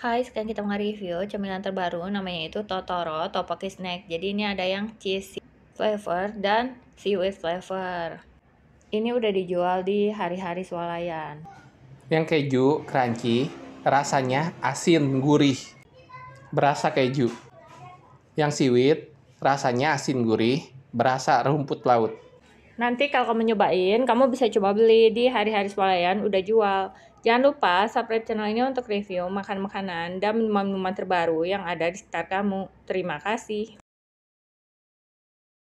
Hai, sekarang kita mau review cemilan terbaru namanya itu Totoro Topoki Snack. Jadi ini ada yang cheese flavor dan seaweed flavor. Ini udah dijual di hari-hari swalayan. Yang keju crunchy, rasanya asin gurih. Berasa keju. Yang seaweed, rasanya asin gurih, berasa rumput laut. Nanti kalau kamu nyobain, kamu bisa coba beli di hari-hari swalayan udah jual. Jangan lupa subscribe channel ini untuk review makan-makanan dan minuman-minuman terbaru yang ada di sekitar kamu. Terima kasih.